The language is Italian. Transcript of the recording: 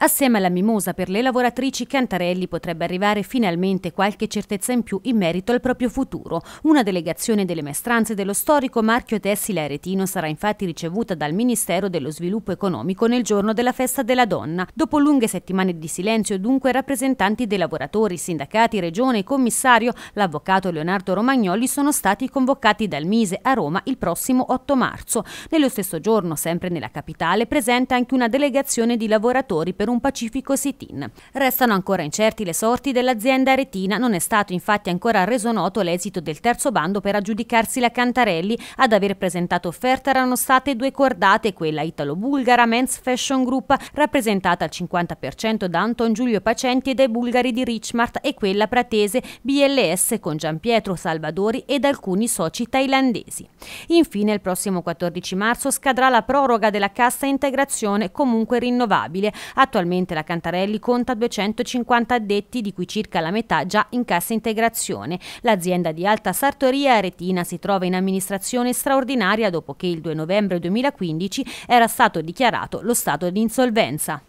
Assieme alla mimosa per le lavoratrici, Cantarelli potrebbe arrivare finalmente qualche certezza in più in merito al proprio futuro. Una delegazione delle maestranze dello storico marchio tessile aretino sarà infatti ricevuta dal Ministero dello Sviluppo Economico nel giorno della festa della donna. Dopo lunghe settimane di silenzio, dunque, rappresentanti dei lavoratori, sindacati, regione e commissario, l'avvocato Leonardo Romagnoli sono stati convocati dal Mise a Roma il prossimo 8 marzo. Nello stesso giorno, sempre nella capitale, presenta anche una delegazione di lavoratori per per un pacifico sit-in. Restano ancora incerti le sorti dell'azienda aretina, non è stato infatti ancora reso noto l'esito del terzo bando per aggiudicarsi la Cantarelli. Ad aver presentato offerta erano state due cordate, quella italo-bulgara Men's Fashion Group, rappresentata al 50% da Anton Giulio Pacenti e dai bulgari di Richmart, e quella pratese BLS con Gian Pietro Salvadori ed alcuni soci thailandesi. Infine, il prossimo 14 marzo scadrà la proroga della cassa integrazione comunque rinnovabile, attualmente Attualmente la Cantarelli conta 250 addetti, di cui circa la metà già in cassa integrazione. L'azienda di Alta Sartoria Aretina si trova in amministrazione straordinaria dopo che il 2 novembre 2015 era stato dichiarato lo stato di insolvenza.